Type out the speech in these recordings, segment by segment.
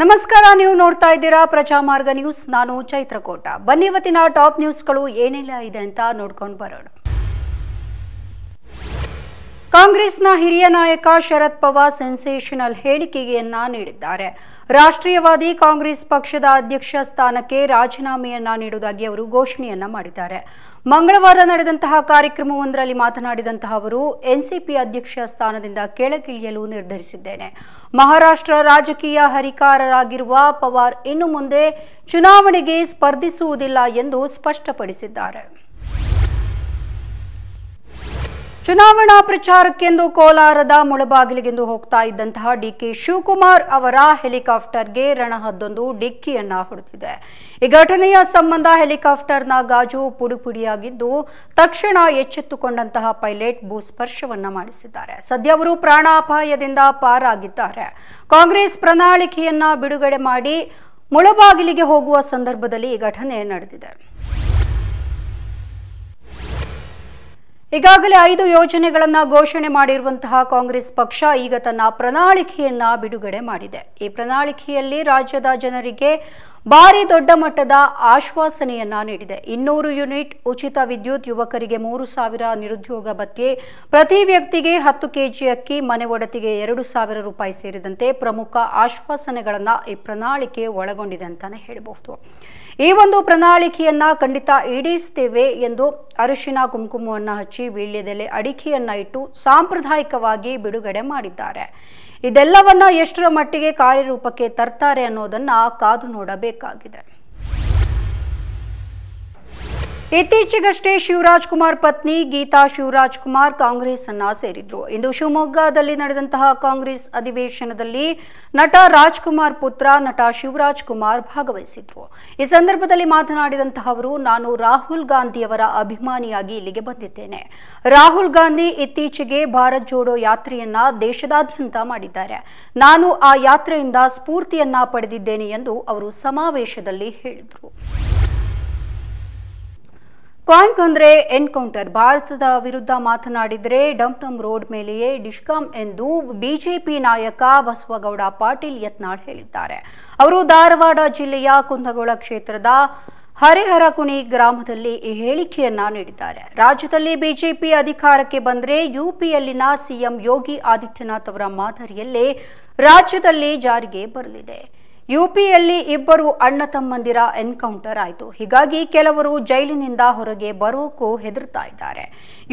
ನಮಸ್ಕಾರ ನೀವು ನೋಡ್ತಾ ಇದ್ದೀರಾ ಪ್ರಜಾ ಮಾರ್ಗ ನ್ಯೂಸ್ ನಾನು ಚೈತ್ರಕೋಟ ಬನ್ನಿ ಇವತ್ತಿನ ಟಾಪ್ ನ್ಯೂಸ್ಗಳು ಏನೆಲ್ಲ ಇದೆ ಅಂತ ನೋಡ್ಕೊಂಡು ಬರೋಣ ಕಾಂಗ್ರೆಸ್ನ ಹಿರಿಯ ನಾಯಕ ಶರದ್ ಪವಾರ್ ಸೆನ್ಸೇಷನಲ್ ಹೇಳಿಕೆಯನ್ನ ನೀಡಿದ್ದಾರೆ ರಾಷ್ಟ್ರೀಯವಾದಿ ಕಾಂಗ್ರೆಸ್ ಪಕ್ಷದ ಅಧ್ಯಕ್ಷ ಸ್ಥಾನಕ್ಕೆ ರಾಜೀನಾಮೆಯನ್ನ ನೀಡುವುದಾಗಿ ಅವರು ಘೋಷಣೆಯನ್ನ ಮಾಡಿದ್ದಾರೆ ಮಂಗಳವಾರ ನಡೆದಂತಹ ಕಾರ್ಯಕ್ರಮವೊಂದರಲ್ಲಿ ಮಾತನಾಡಿದಂತಹ ಅವರು ಎನ್ಸಿಪಿ ಅಧ್ಯಕ್ಷ ಸ್ಥಾನದಿಂದ ಕೆಳಗಿಳಿಯಲು ನಿರ್ಧರಿಸಿದ್ದೇನೆ ಮಹಾರಾಷ್ಟ್ರ ರಾಜಕೀಯ ಹರಿಕಾರರಾಗಿರುವ ಪವಾರ್ ಇನ್ನು ಮುಂದೆ ಚುನಾವಣೆಗೆ ಸ್ಪರ್ಧಿಸುವುದಿಲ್ಲ ಎಂದು ಸ್ಪಷ್ಟಪಡಿಸಿದ್ದಾರೆ ಚುನಾವಣಾ ಪ್ರಚಾರಕ್ಕೆಂದು ಕೋಲಾರದ ಮುಳಬಾಗಿಲಿಗೆಂದು ಹೋಗ್ತಾ ಇದ್ದಂತಹ ಡಿಕೆ ಶಿವಕುಮಾರ್ ಅವರ ಹೆಲಿಕಾಪ್ಟರ್ಗೆ ರಣಹದ್ದೊಂದು ಡಿಕ್ಕಿಯನ್ನ ಹೊಡೆದಿದೆ ಈ ಘಟನೆಯ ಸಂಬಂಧ ಹೆಲಿಕಾಪ್ಟರ್ನ ಗಾಜು ಪುಡಿಪುಡಿಯಾಗಿದ್ದು ತಕ್ಷಣ ಎಚ್ಚೆತ್ತುಕೊಂಡಂತಹ ಪೈಲಟ್ ಭೂಸ್ಪರ್ಶವನ್ನ ಮಾಡಿಸಿದ್ದಾರೆ ಸದ್ಯ ಅವರು ಪ್ರಾಣಾಪಾಯದಿಂದ ಪಾರಾಗಿದ್ದಾರೆ ಕಾಂಗ್ರೆಸ್ ಪ್ರಣಾಳಿಕೆಯನ್ನ ಬಿಡುಗಡೆ ಮಾಡಿ ಮುಳಬಾಗಿಲಿಗೆ ಹೋಗುವ ಸಂದರ್ಭದಲ್ಲಿ ಈ ಘಟನೆ ನಡೆದಿದೆ ಈಗಾಗಲೇ ಐದು ಯೋಜನೆಗಳನ್ನು ಘೋಷಣೆ ಮಾಡಿರುವಂತಹ ಕಾಂಗ್ರೆಸ್ ಪಕ್ಷ ಈಗ ತನ್ನ ಪ್ರಣಾಳಿಕೆಯನ್ನ ಬಿಡುಗಡೆ ಮಾಡಿದೆ ಈ ಪ್ರಣಾಳಿಕೆಯಲ್ಲಿ ರಾಜ್ಯದ ಜನರಿಗೆ ಭಾರಿ ದೊಡ್ಡ ಮಟ್ಟದ ಆಶ್ವಾಸನೆಯನ್ನ ನೀಡಿದೆ ಇನ್ನೂರು ಯೂನಿಟ್ ಉಚಿತ ವಿದ್ಯುತ್ ಯುವಕರಿಗೆ ಮೂರು ಸಾವಿರ ನಿರುದ್ಯೋಗ ಭತ್ಯೆ ಪ್ರತಿ ವ್ಯಕ್ತಿಗೆ ಹತ್ತು ಕೆಜಿ ಅಕ್ಕಿ ಮನೆ ಒಡತಿಗೆ ಎರಡು ಸಾವಿರ ರೂಪಾಯಿ ಸೇರಿದಂತೆ ಪ್ರಮುಖ ಆಶ್ವಾಸನೆಗಳನ್ನು ಈ ಪ್ರಣಾಳಿಕೆ ಒಳಗೊಂಡಿದೆ ಅಂತಾನೆ ಹೇಳಬಹುದು ಈ ಒಂದು ಪ್ರಣಾಳಿಕೆಯನ್ನ ಖಂಡಿತ ಈಡೇರಿಸ್ತೇವೆ ಎಂದು ಅರಿಶಿನ ಕುಂಕುಮವನ್ನು ಹಚ್ಚಿ ವೀಳ್ಯದೆಲೆ ಅಡಿಕೆಯನ್ನ ಇಟ್ಟು ಸಾಂಪ್ರದಾಯಿಕವಾಗಿ ಬಿಡುಗಡೆ ಮಾಡಿದ್ದಾರೆ ಇದೆಲ್ಲವನ್ನ ಎಷ್ಟರ ಮಟ್ಟಿಗೆ ಕಾರ್ಯರೂಪಕ್ಕೆ ತರ್ತಾರೆ ಅನ್ನೋದನ್ನ ಕಾದು ನೋಡಬೇಕಾಗಿದೆ ಇತ್ತೀಚೆಗಷ್ಟೇ ಶಿವರಾಜ್ ಕುಮಾರ್ ಪತ್ನಿ ಗೀತಾ ಶಿವರಾಜ್ ಕುಮಾರ್ ಕಾಂಗ್ರೆಸ್ ಅನ್ನ ಸೇರಿದ್ರು ಇಂದು ಶಿವಮೊಗ್ಗದಲ್ಲಿ ನಡೆದಂತಹ ಕಾಂಗ್ರೆಸ್ ಅಧಿವೇಶನದಲ್ಲಿ ನಟ ರಾಜ್ಕುಮಾರ್ ಪುತ್ರ ನಟ ಶಿವರಾಜ್ ಕುಮಾರ್ ಭಾಗವಹಿಸಿದ್ರು ಈ ಸಂದರ್ಭದಲ್ಲಿ ಮಾತನಾಡಿದಂತಹ ಅವರು ನಾನು ರಾಹುಲ್ ಗಾಂಧಿಯವರ ಅಭಿಮಾನಿಯಾಗಿ ಇಲ್ಲಿಗೆ ಬಂದಿದ್ದೇನೆ ರಾಹುಲ್ ಗಾಂಧಿ ಇತ್ತೀಚೆಗೆ ಭಾರತ್ ಜೋಡೋ ಯಾತ್ರೆಯನ್ನ ದೇಶದಾದ್ಯಂತ ಮಾಡಿದ್ದಾರೆ ನಾನು ಆ ಯಾತ್ರೆಯಿಂದ ಸ್ಫೂರ್ತಿಯನ್ನ ಪಡೆದಿದ್ದೇನೆ ಎಂದು ಅವರು ಸಮಾವೇಶದಲ್ಲಿ ಹೇಳಿದರು ಕಾಯ್ ಅಂದ್ರೆ ಎನ್ಕೌಂಟರ್ ಭಾರತದ ವಿರುದ್ಧ ಮಾತನಾಡಿದರೆ ಡಂಪ್ನಂ ರೋಡ್ ಮೇಲೆಯೇ ಡಿಶ್ಕಾಂ ಎಂದು ಬಿಜೆಪಿ ನಾಯಕ ಬಸವಗೌಡ ಪಾಟೀಲ್ ಯತ್ನಾಳ್ ಹೇಳಿದ್ದಾರೆ ಅವರು ಧಾರವಾಡ ಜಿಲ್ಲೆಯ ಕುಂದಗೋಳ ಕ್ಷೇತ್ರದ ಹರಿಹರಕುಣಿ ಗ್ರಾಮದಲ್ಲಿ ಈ ಹೇಳಿಕೆಯನ್ನ ನೀಡಿದ್ದಾರೆ ರಾಜ್ಯದಲ್ಲಿ ಬಿಜೆಪಿ ಅಧಿಕಾರಕ್ಕೆ ಬಂದರೆ ಯುಪಿಯಲ್ಲಿನ ಸಿಎಂ ಯೋಗಿ ಆದಿತ್ಯನಾಥ್ ಅವರ ಮಾದರಿಯಲ್ಲೇ ರಾಜ್ಯದಲ್ಲಿ ಜಾರಿಗೆ ಬರಲಿದೆ ಯುಪಿಯಲ್ಲಿ ಇಬ್ಬರು ಅಣ್ಣ ತಮ್ಮಂದಿರ ಎನ್ಕೌಂಟರ್ ಆಯಿತು ಹೀಗಾಗಿ ಕೆಲವರು ಜೈಲಿನಿಂದ ಹೊರಗೆ ಬರೋಕ್ಕೂ ಹೆದರ್ತಾ ಇದ್ದಾರೆ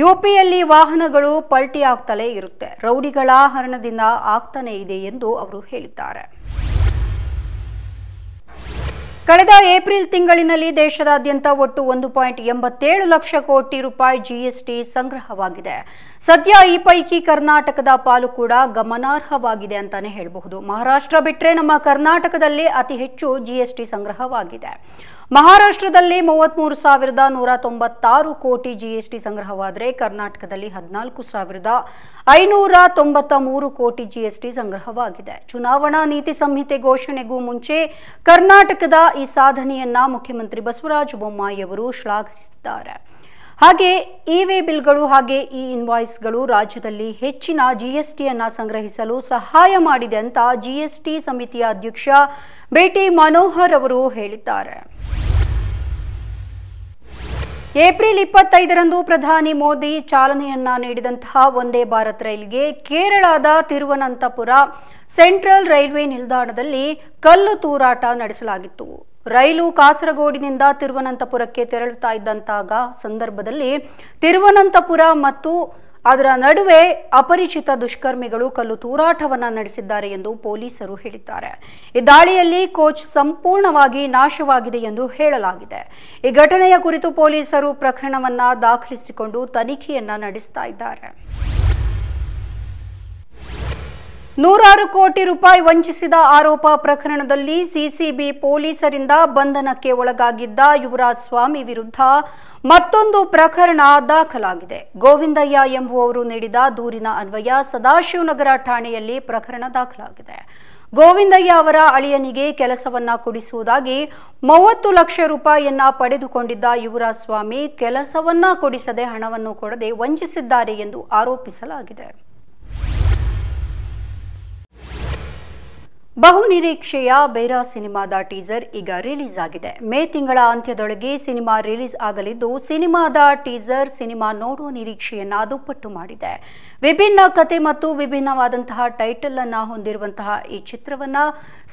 ಯುಪಿಯಲ್ಲಿ ವಾಹನಗಳು ಪಲ್ಟಿ ಆಗ್ತಲೇ ಇರುತ್ತೆ ರೌಡಿಗಳ ಹರಣದಿಂದ ಆಗ್ತಾನೇ ಇದೆ ಎಂದು ಅವರು ಹೇಳಿದ್ದಾರೆ ಕಳೆದ ಏಪ್ರಿಲ್ ತಿಂಗಳಿನಲ್ಲಿ ದೇಶದಾದ್ಯಂತ ಒಟ್ಟು ಒಂದು ಪಾಯಿಂಟ್ ಎಂಬತ್ತೇಳು ಲಕ್ಷ ಕೋಟಿ ರೂಪಾಯಿ ಜಿಎಸ್ಟಿ ಸಂಗ್ರಹವಾಗಿದೆ ಸದ್ಯ ಈ ಪೈಕಿ ಕರ್ನಾಟಕದ ಪಾಲು ಕೂಡ ಗಮನಾರ್ಹವಾಗಿದೆ ಅಂತಾನೆ ಹೇಳಬಹುದು ಮಹಾರಾಷ್ಟ್ರ ಬಿಟ್ಟರೆ ನಮ್ಮ ಕರ್ನಾಟಕದಲ್ಲಿ ಅತಿ ಹೆಚ್ಚು ಜಿಎಸ್ಟಿ ಸಂಗ್ರಹವಾಗಿದೆ ಮಹಾರಾಷ್ಟ್ರದಲ್ಲಿ ಮೂವತ್ಮೂರು ಸಾವಿರದ ನೂರ ತೊಂಬತ್ತಾರು ಕೋಟಿ ಜಿಎಸ್ಟಿ ಸಂಗ್ರಹವಾದರೆ ಕರ್ನಾಟಕದಲ್ಲಿ ಹದಿನಾಲ್ಕು ಸಾವಿರದ ಐನೂರ ತೊಂಬತ್ತ ಮೂರು ಕೋಟಿ ಜಿಎಸ್ಟಿ ಸಂಗ್ರಹವಾಗಿದೆ ಚುನಾವಣಾ ನೀತಿ ಸಂಹಿತೆ ಘೋಷಣೆಗೂ ಮುಂಚೆ ಕರ್ನಾಟಕದ ಈ ಸಾಧನೆಯನ್ನ ಮುಖ್ಯಮಂತ್ರಿ ಬಸವರಾಜ ಬೊಮ್ಮಾಯಿ ಅವರು ಶ್ಲಾಘಿಸಿದ್ದಾರೆ ಹಾಗೆ ಇ ವೇ ಬಿಲ್ಗಳು ಹಾಗೆ ಈ ಇನ್ವಾಯ್ಸ್ಗಳು ರಾಜ್ಯದಲ್ಲಿ ಹೆಚ್ಚಿನ ಜಿಎಸ್ಟಿಯನ್ನು ಸಂಗ್ರಹಿಸಲು ಸಹಾಯ ಮಾಡಿದೆ ಅಂತ ಜಿಎಸ್ಟಿ ಸಮಿತಿಯ ಅಧ್ಯಕ್ಷ ಬೇಟಿ ಮನೋಹರ್ ಅವರು ಹೇಳಿದ್ದಾರೆ ಏಪ್ರಿಲ್ ಇಪ್ಪತ್ತೈದರಂದು ಪ್ರಧಾನಿ ಮೋದಿ ಚಾಲನೆಯನ್ನ ನೀಡಿದಂತಹ ಒಂದೇ ಭಾರತ್ ರೈಲ್ಗೆ ಕೇರಳದ ತಿರುವನಂತಪುರ ಸೆಂಟ್ರಲ್ ರೈಲ್ವೆ ನಿಲ್ದಾಣದಲ್ಲಿ ಕಲ್ಲು ತೂರಾಟ ನಡೆಸಲಾಗಿತ್ತು ರೈಲು ಕಾಸರಗೋಡಿನಿಂದ ತಿರುವನಂತಪುರಕ್ಕೆ ತೆರಳುತ್ತಾ ಇದ್ದಂತಾಗ ಸಂದರ್ಭದಲ್ಲಿ ತಿರುವನಂತಪುರ ಮತ್ತು ಅದರ ನಡುವೆ ಅಪರಿಚಿತ ದುಷ್ಕರ್ಮಿಗಳು ಕಲ್ಲು ತೂರಾಟವನ್ನ ನಡೆಸಿದ್ದಾರೆ ಎಂದು ಪೊಲೀಸರು ಹೇಳಿದ್ದಾರೆ ಈ ದಾಳಿಯಲ್ಲಿ ಕೋಚ್ ಸಂಪೂರ್ಣವಾಗಿ ನಾಶವಾಗಿದೆ ಎಂದು ಹೇಳಲಾಗಿದೆ ಈ ಘಟನೆಯ ಕುರಿತು ಪೊಲೀಸರು ಪ್ರಕರಣವನ್ನ ದಾಖಲಿಸಿಕೊಂಡು ತನಿಖೆಯನ್ನ ನಡೆಸ್ತಾ ಇದ್ದಾರೆ ನೂರಾರು ಕೋಟಿ ರೂಪಾಯಿ ವಂಚಿಸಿದ ಆರೋಪ ಪ್ರಕರಣದಲ್ಲಿ ಸಿಸಿಬಿ ಪೊಲೀಸರಿಂದ ಬಂಧನಕ್ಕೆ ಒಳಗಾಗಿದ್ದ ಯುವರಾಜ್ ಸ್ವಾಮಿ ವಿರುದ್ಧ ಮತ್ತೊಂದು ಪ್ರಕರಣ ದಾಖಲಾಗಿದೆ ಗೋವಿಂದಯ್ಯ ಎಂಬುವವರು ನೀಡಿದ ದೂರಿನ ಅನ್ವಯ ಸದಾಶಿವನಗರ ಠಾಣೆಯಲ್ಲಿ ಪ್ರಕರಣ ದಾಖಲಾಗಿದೆ ಗೋವಿಂದಯ್ಯ ಅವರ ಅಳಿಯನಿಗೆ ಕೆಲಸವನ್ನ ಕೊಡಿಸುವುದಾಗಿ ಮೂವತ್ತು ಲಕ್ಷ ರೂಪಾಯಿಯನ್ನ ಪಡೆದುಕೊಂಡಿದ್ದ ಯುವರಾಜ್ ಸ್ವಾಮಿ ಕೆಲಸವನ್ನ ಕೊಡಿಸದೆ ಹಣವನ್ನು ಕೊಡದೆ ವಂಚಿಸಿದ್ದಾರೆ ಎಂದು ಆರೋಪಿಸಲಾಗಿದೆ ಬಹು ನಿರೀಕ್ಷೆಯ ಬೇರಾ ಸಿನಿಮಾದ ಟೀಸರ್ ಈಗ ರಿಲೀಸ್ ಆಗಿದೆ ಮೇ ತಿಂಗಳ ಅಂತ್ಯದೊಳಗೆ ಸಿನಿಮಾ ರಿಲೀಸ್ ಆಗಲಿದ್ದು ಸಿನಿಮಾದ ಟೀಸರ್ ಸಿನಿಮಾ ನೋಡುವ ನಿರೀಕ್ಷೆಯನ್ನ ದುಪ್ಪಟ್ಟು ಮಾಡಿದೆ ವಿಭಿನ್ನ ಕತೆ ಮತ್ತು ವಿಭಿನ್ನವಾದಂತಹ ಟೈಟಲ್ ಅನ್ನ ಹೊಂದಿರುವಂತಹ ಈ ಚಿತ್ರವನ್ನ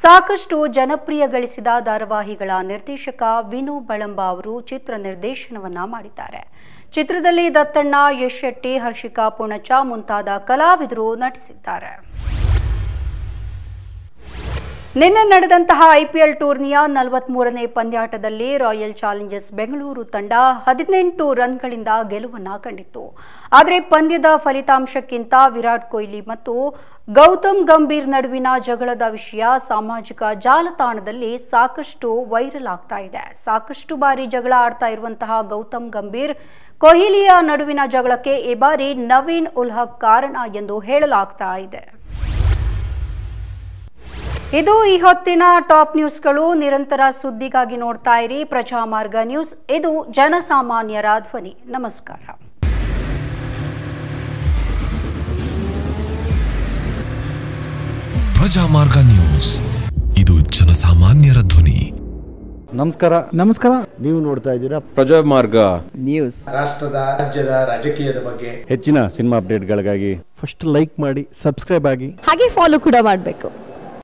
ಸಾಕಷ್ಟು ಜನಪ್ರಿಯ ಗಳಿಸಿದ ಧಾರಾವಾಹಿಗಳ ನಿರ್ದೇಶಕ ವಿನು ಬಳಂಬ ಅವರು ಚಿತ್ರ ನಿರ್ದೇಶನವನ್ನ ಮಾಡಿದ್ದಾರೆ ಚಿತ್ರದಲ್ಲಿ ದತ್ತಣ್ಣ ಯಶ್ ಶೆಟ್ಟಿ ಹರ್ಷಿಕಾ ಪುಣಚ ಮುಂತಾದ ಕಲಾವಿದರು ನಟಿಸಿದ್ದಾರೆ ನಿನ್ನೆ ನಡೆದಂತಹ ಐಪಿಎಲ್ ಟೂರ್ನಿಯ ನಲವತ್ಮೂರನೇ ಪಂದ್ಯಾಟದಲ್ಲಿ ರಾಯಲ್ ಚಾಲೆಂಜರ್ಸ್ ಬೆಂಗಳೂರು ತಂಡ ಹದಿನೆಂಟು ರನ್ಗಳಿಂದ ಗೆಲುವನ್ನು ಕಂಡಿತ್ತು ಆದರೆ ಪಂದ್ಯದ ಫಲಿತಾಂಶಕ್ಕಿಂತ ವಿರಾಟ್ ಕೊಹ್ಲಿ ಮತ್ತು ಗೌತಮ್ ಗಂಭೀರ್ ನಡುವಿನ ಜಗಳದ ವಿಷಯ ಸಾಮಾಜಿಕ ಜಾಲತಾಣದಲ್ಲಿ ಸಾಕಷ್ಟು ವೈರಲ್ ಆಗ್ತಾ ಇದೆ ಸಾಕಷ್ಟು ಬಾರಿ ಜಗಳ ಆಡ್ತಾ ಇರುವಂತಹ ಗೌತಮ್ ಗಂಭೀರ್ ಕೊಹ್ಲಿಯ ನಡುವಿನ ಜಗಳಕ್ಕೆ ಈ ಬಾರಿ ನವೀನ್ ಉಲ್ಹಕ್ ಕಾರಣ ಎಂದು ಹೇಳಲಾಗ್ತಾ ಇದೆ ಇದು ಈ ಹೊತ್ತಿನ ಟಾಪ್ ನ್ಯೂಸ್ಗಳು ನಿರಂತರ ಸುದ್ದಿಗಾಗಿ ನೋಡ್ತಾ ಇರಿ ಪ್ರಜಾಮಾರ್ಗ ನ್ಯೂಸ್ ಇದು ಜನಸಾಮಾನ್ಯರ ಧ್ವನಿ ನಮಸ್ಕಾರ ಮಾರ್ಗ ನ್ಯೂಸ್ ಇದು ಜನಸಾಮಾನ್ಯರ ಧ್ವನಿ ನಮಸ್ಕಾರ ನಮಸ್ಕಾರ ನೀವು ನೋಡ್ತಾ ಇದ್ದೀರಾ ಪ್ರಜಾಮಾರ್ಗ ನ್ಯೂಸ್ ರಾಷ್ಟ್ರದ ರಾಜ್ಯದ ರಾಜಕೀಯದ ಬಗ್ಗೆ ಹೆಚ್ಚಿನ ಸಿನಿಮಾ ಅಪ್ಡೇಟ್ಗಳಿಗಾಗಿ ಫಸ್ಟ್ ಲೈಕ್ ಮಾಡಿ ಸಬ್ಸ್ಕ್ರೈಬ್ ಆಗಿ ಹಾಗೆ ಫಾಲೋ ಕೂಡ ಮಾಡಬೇಕು